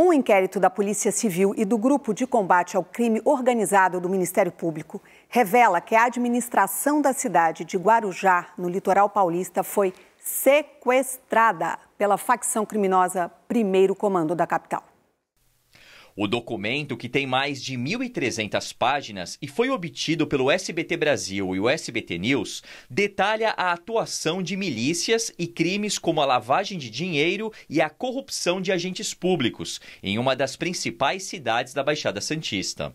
Um inquérito da Polícia Civil e do Grupo de Combate ao Crime Organizado do Ministério Público revela que a administração da cidade de Guarujá, no litoral paulista, foi sequestrada pela facção criminosa Primeiro Comando da capital. O documento, que tem mais de 1.300 páginas e foi obtido pelo SBT Brasil e o SBT News, detalha a atuação de milícias e crimes como a lavagem de dinheiro e a corrupção de agentes públicos em uma das principais cidades da Baixada Santista.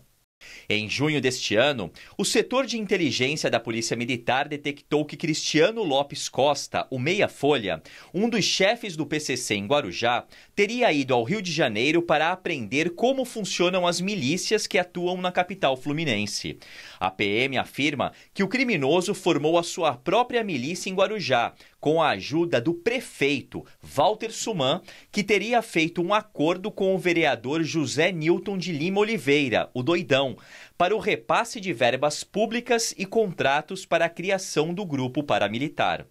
Em junho deste ano, o setor de inteligência da Polícia Militar detectou que Cristiano Lopes Costa, o Meia Folha, um dos chefes do PCC em Guarujá, teria ido ao Rio de Janeiro para aprender como funcionam as milícias que atuam na capital fluminense. A PM afirma que o criminoso formou a sua própria milícia em Guarujá, com a ajuda do prefeito Walter Suman, que teria feito um acordo com o vereador José Newton de Lima Oliveira, o doidão União para o repasse de verbas públicas e contratos para a criação do grupo paramilitar.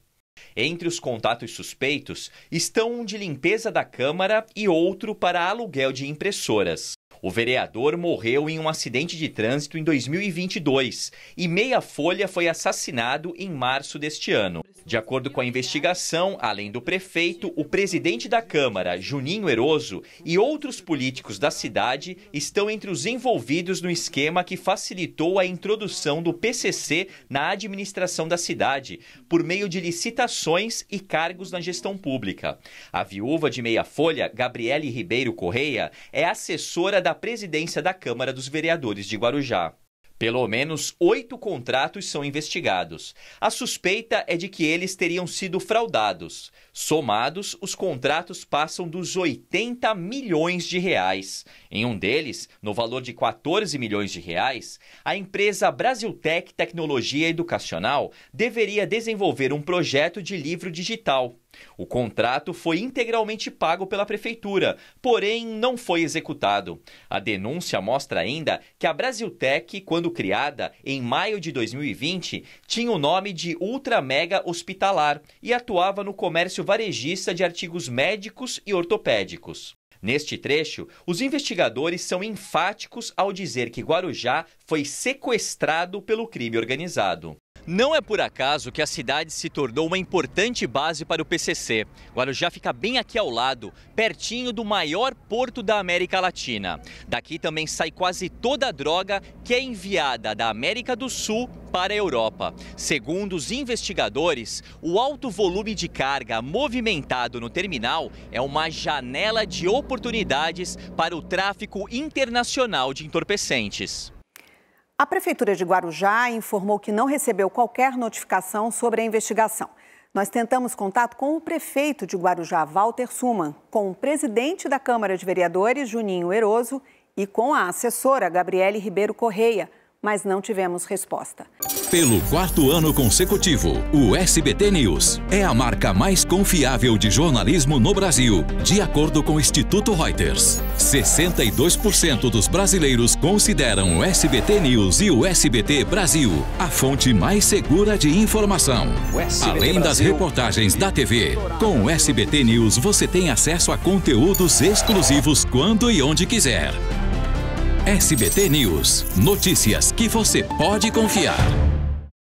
Entre os contatos suspeitos estão um de limpeza da Câmara e outro para aluguel de impressoras. O vereador morreu em um acidente de trânsito em 2022 e Meia Folha foi assassinado em março deste ano. De acordo com a investigação, além do prefeito, o presidente da Câmara, Juninho Eroso, e outros políticos da cidade estão entre os envolvidos no esquema que facilitou a introdução do PCC na administração da cidade, por meio de licitações e cargos na gestão pública. A viúva de Meia Folha, Gabriele Ribeiro Correia, é assessora da da presidência da Câmara dos Vereadores de Guarujá. Pelo menos oito contratos são investigados. A suspeita é de que eles teriam sido fraudados. Somados, os contratos passam dos 80 milhões de reais. Em um deles, no valor de 14 milhões de reais, a empresa Brasiltec Tecnologia Educacional deveria desenvolver um projeto de livro digital. O contrato foi integralmente pago pela prefeitura, porém não foi executado. A denúncia mostra ainda que a Brasiltec, quando criada em maio de 2020, tinha o nome de Ultra Mega Hospitalar e atuava no comércio varejista de artigos médicos e ortopédicos. Neste trecho, os investigadores são enfáticos ao dizer que Guarujá foi sequestrado pelo crime organizado. Não é por acaso que a cidade se tornou uma importante base para o PCC. Guarujá fica bem aqui ao lado, pertinho do maior porto da América Latina. Daqui também sai quase toda a droga que é enviada da América do Sul para a Europa. Segundo os investigadores, o alto volume de carga movimentado no terminal é uma janela de oportunidades para o tráfico internacional de entorpecentes. A Prefeitura de Guarujá informou que não recebeu qualquer notificação sobre a investigação. Nós tentamos contato com o prefeito de Guarujá, Walter Suman, com o presidente da Câmara de Vereadores, Juninho Eroso, e com a assessora, Gabriele Ribeiro Correia mas não tivemos resposta. Pelo quarto ano consecutivo, o SBT News é a marca mais confiável de jornalismo no Brasil, de acordo com o Instituto Reuters. 62% dos brasileiros consideram o SBT News e o SBT Brasil a fonte mais segura de informação. Além das reportagens da TV, com o SBT News você tem acesso a conteúdos exclusivos quando e onde quiser. SBT News. Notícias que você pode confiar.